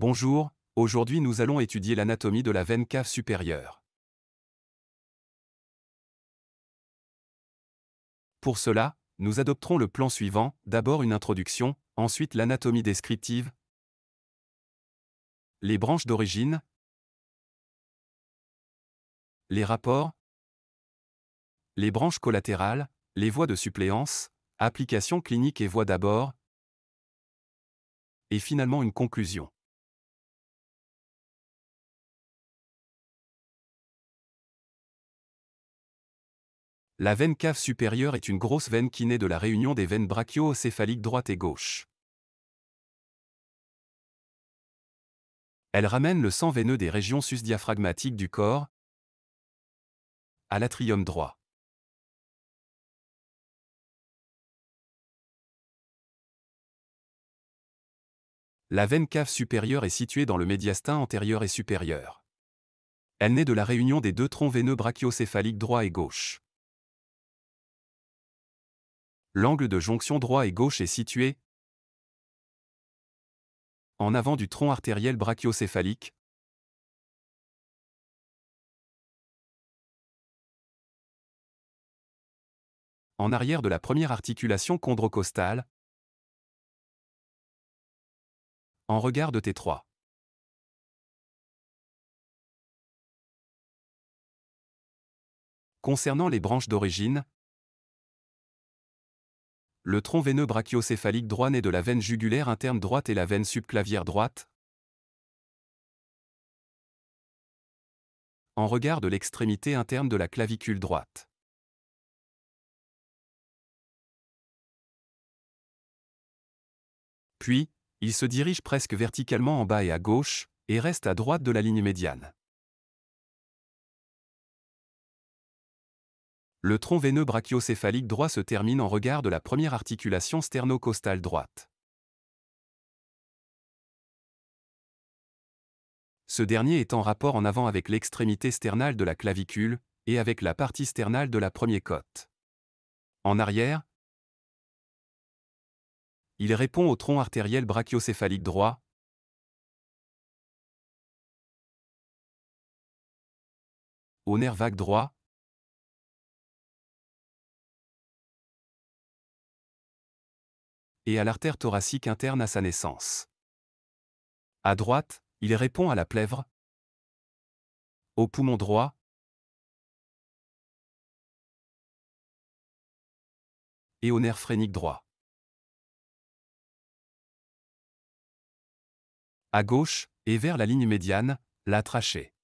Bonjour, aujourd'hui nous allons étudier l'anatomie de la veine cave supérieure. Pour cela, nous adopterons le plan suivant, d'abord une introduction, ensuite l'anatomie descriptive, les branches d'origine, les rapports, les branches collatérales, les voies de suppléance, applications cliniques et voies d'abord, et finalement une conclusion. La veine cave supérieure est une grosse veine qui naît de la réunion des veines brachio droite et gauche. Elle ramène le sang veineux des régions susdiaphragmatiques du corps à l'atrium droit. La veine cave supérieure est située dans le médiastin antérieur et supérieur. Elle naît de la réunion des deux troncs veineux brachiocéphaliques droit et gauche l'angle de jonction droit et gauche est situé en avant du tronc artériel brachiocéphalique, en arrière de la première articulation chondrocostale, en regard de T3. Concernant les branches d'origine, le tronc veineux brachiocéphalique droit naît de la veine jugulaire interne droite et la veine subclavière droite. En regard de l'extrémité interne de la clavicule droite. Puis, il se dirige presque verticalement en bas et à gauche, et reste à droite de la ligne médiane. Le tronc veineux brachiocéphalique droit se termine en regard de la première articulation sternocostale droite. Ce dernier est en rapport en avant avec l'extrémité sternale de la clavicule et avec la partie sternale de la première côte. En arrière, il répond au tronc artériel brachiocéphalique droit, au nerf vague droit, et à l'artère thoracique interne à sa naissance. À droite, il répond à la plèvre, au poumon droit, et au nerf phrénique droit. À gauche, et vers la ligne médiane, la trachée.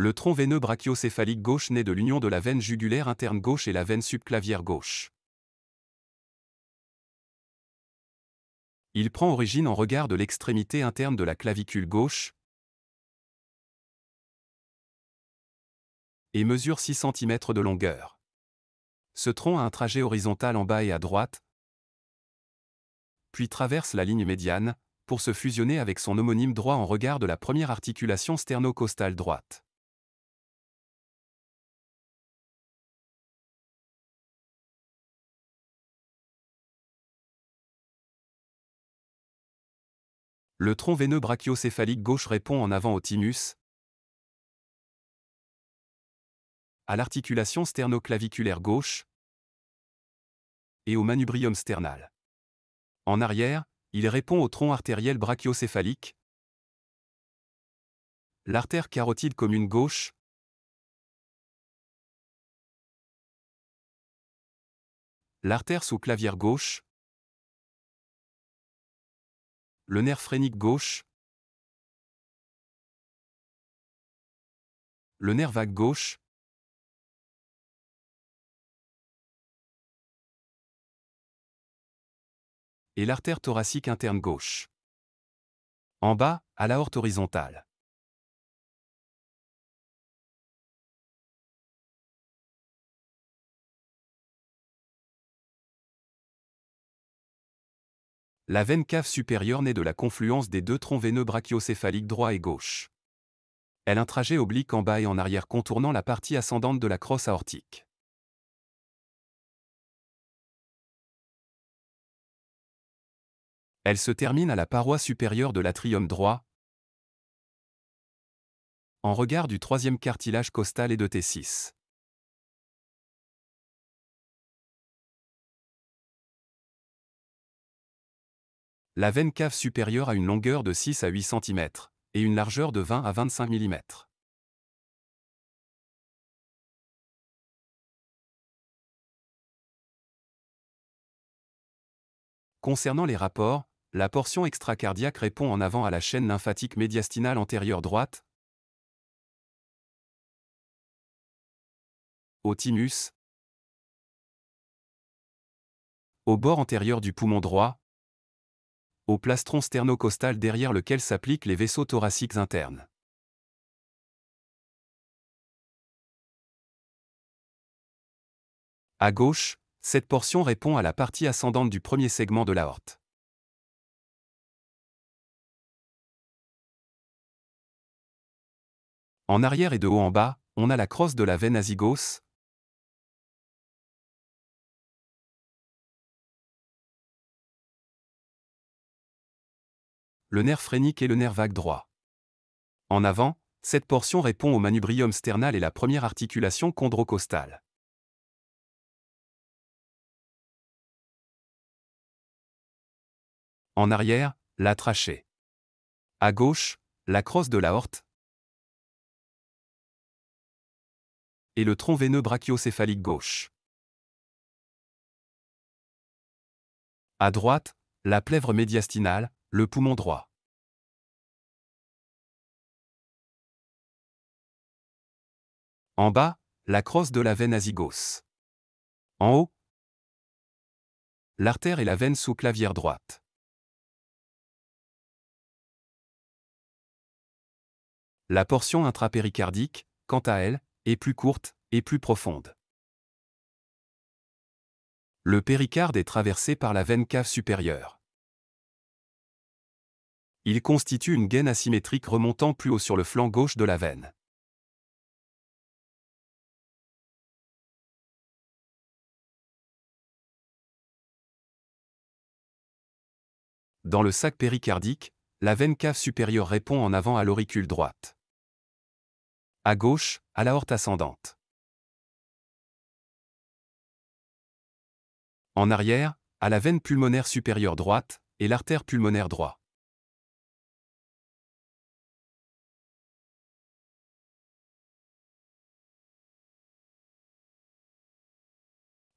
Le tronc veineux brachiocéphalique gauche naît de l'union de la veine jugulaire interne gauche et la veine subclavière gauche. Il prend origine en regard de l'extrémité interne de la clavicule gauche et mesure 6 cm de longueur. Ce tronc a un trajet horizontal en bas et à droite, puis traverse la ligne médiane, pour se fusionner avec son homonyme droit en regard de la première articulation sternocostale droite. Le tronc veineux brachiocéphalique gauche répond en avant au thymus, à l'articulation sternoclaviculaire gauche et au manubrium sternal. En arrière, il répond au tronc artériel brachiocéphalique, l'artère carotide commune gauche, l'artère sous clavière gauche, le nerf phrénique gauche, le nerf vague gauche, et l'artère thoracique interne gauche. En bas, à l'aorte horizontale. La veine cave supérieure naît de la confluence des deux troncs veineux brachiocéphaliques droit et gauche. Elle a un trajet oblique en bas et en arrière contournant la partie ascendante de la crosse aortique. Elle se termine à la paroi supérieure de l'atrium droit, en regard du troisième cartilage costal et de T6. La veine cave supérieure a une longueur de 6 à 8 cm et une largeur de 20 à 25 mm. Concernant les rapports, la portion extracardiaque répond en avant à la chaîne lymphatique médiastinale antérieure droite, au thymus, au bord antérieur du poumon droit, au plastron sternocostal derrière lequel s'appliquent les vaisseaux thoraciques internes. À gauche, cette portion répond à la partie ascendante du premier segment de l'aorte. En arrière et de haut en bas, on a la crosse de la veine azygos, le nerf phrénique et le nerf vague droit. En avant, cette portion répond au manubrium sternal et la première articulation chondrocostale. En arrière, la trachée. À gauche, la crosse de l'aorte. Et le tronc veineux brachiocéphalique gauche. À droite, la plèvre médiastinale, le poumon droit. En bas, la crosse de la veine azygos. En haut, l'artère et la veine sous clavière droite. La portion intrapéricardique, quant à elle, est plus courte et plus profonde. Le péricarde est traversé par la veine cave supérieure il constitue une gaine asymétrique remontant plus haut sur le flanc gauche de la veine. Dans le sac péricardique, la veine cave supérieure répond en avant à l'auricule droite. À gauche, à l'aorte ascendante. En arrière, à la veine pulmonaire supérieure droite et l'artère pulmonaire droite.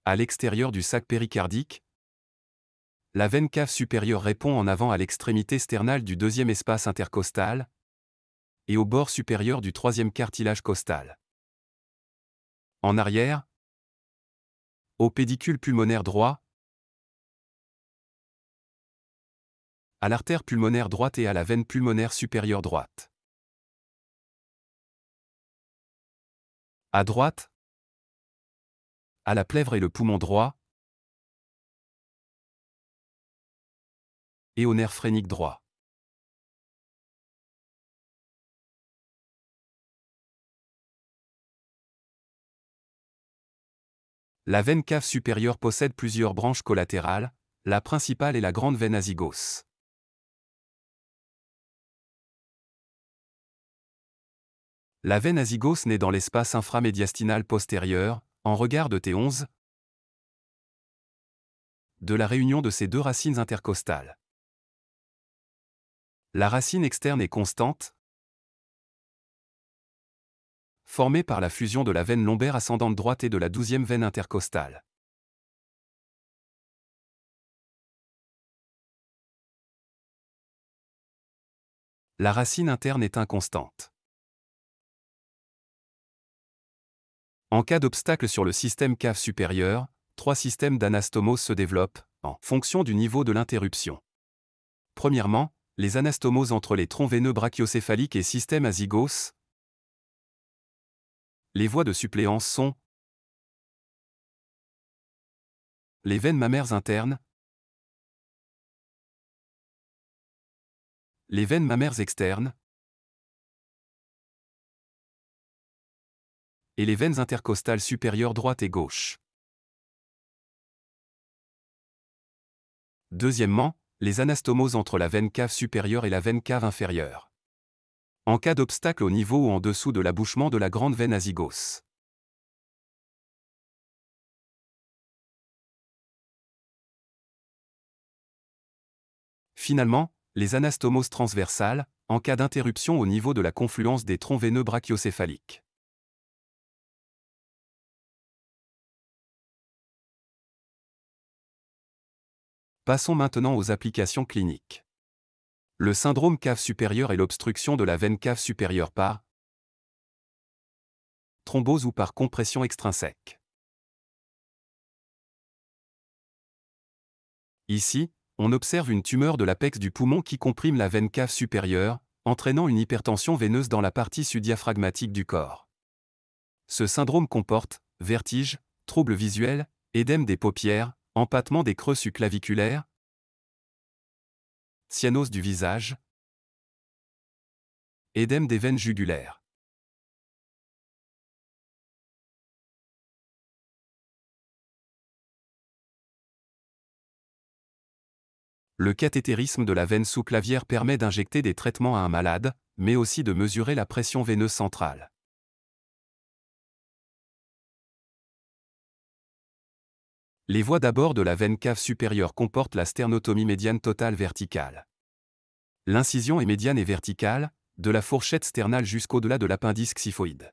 à l'extérieur du sac péricardique. La veine cave supérieure répond en avant à l'extrémité sternale du deuxième espace intercostal et au bord supérieur du troisième cartilage costal. En arrière, au pédicule pulmonaire droit, à l'artère pulmonaire droite et à la veine pulmonaire supérieure droite. À droite, à la plèvre et le poumon droit, et au nerf phrénique droit. La veine cave supérieure possède plusieurs branches collatérales, la principale est la grande veine azygos. La veine azygos naît dans l'espace inframédiastinal postérieur, en regard de T11, de la réunion de ces deux racines intercostales. La racine externe est constante, formée par la fusion de la veine lombaire ascendante droite et de la douzième veine intercostale. La racine interne est inconstante. En cas d'obstacle sur le système cave supérieur, trois systèmes d'anastomose se développent, en fonction du niveau de l'interruption. Premièrement, les anastomoses entre les troncs veineux brachiocéphaliques et système azygos. Les voies de suppléance sont les veines mammaires internes, les veines mammaires externes, et les veines intercostales supérieures droite et gauche. Deuxièmement, les anastomoses entre la veine cave supérieure et la veine cave inférieure. En cas d'obstacle au niveau ou en dessous de l'abouchement de la grande veine azygos. Finalement, les anastomoses transversales, en cas d'interruption au niveau de la confluence des troncs veineux brachiocéphaliques. Passons maintenant aux applications cliniques. Le syndrome cave supérieure est l'obstruction de la veine cave supérieure par thrombose ou par compression extrinsèque. Ici, on observe une tumeur de l'apex du poumon qui comprime la veine cave supérieure, entraînant une hypertension veineuse dans la partie sudiaphragmatique du corps. Ce syndrome comporte vertiges, troubles visuels, édème des paupières, Empattement des creux sous-claviculaires, cyanose du visage, édème des veines jugulaires. Le cathétérisme de la veine sous-clavière permet d'injecter des traitements à un malade, mais aussi de mesurer la pression veineuse centrale. Les voies d'abord de la veine cave supérieure comportent la sternotomie médiane totale verticale. L'incision est médiane et verticale, de la fourchette sternale jusqu'au-delà de l'appendice xiphoïde.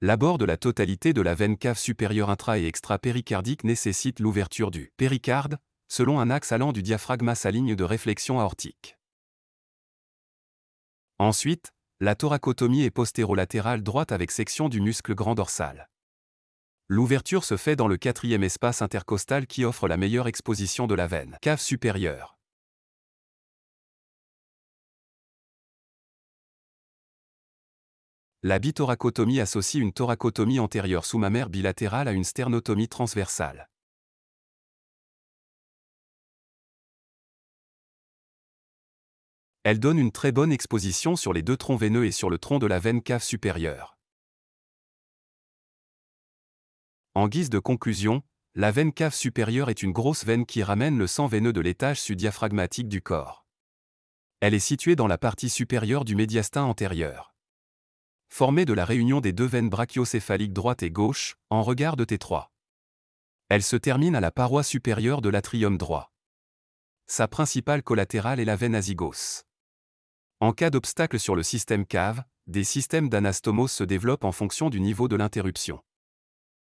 L'abord de la totalité de la veine cave supérieure intra- et extra-péricardique nécessite l'ouverture du péricarde, selon un axe allant du diaphragme à sa ligne de réflexion aortique. Ensuite, la thoracotomie est postérolatérale droite avec section du muscle grand dorsal. L'ouverture se fait dans le quatrième espace intercostal qui offre la meilleure exposition de la veine cave supérieure. La bithoracotomie associe une thoracotomie antérieure sous mammaire bilatérale à une sternotomie transversale. Elle donne une très bonne exposition sur les deux troncs veineux et sur le tronc de la veine cave supérieure. En guise de conclusion, la veine cave supérieure est une grosse veine qui ramène le sang veineux de l'étage sud-diaphragmatique du corps. Elle est située dans la partie supérieure du médiastin antérieur. Formée de la réunion des deux veines brachiocéphaliques droite et gauche, en regard de T3. Elle se termine à la paroi supérieure de l'atrium droit. Sa principale collatérale est la veine azygos. En cas d'obstacle sur le système cave, des systèmes d'anastomose se développent en fonction du niveau de l'interruption.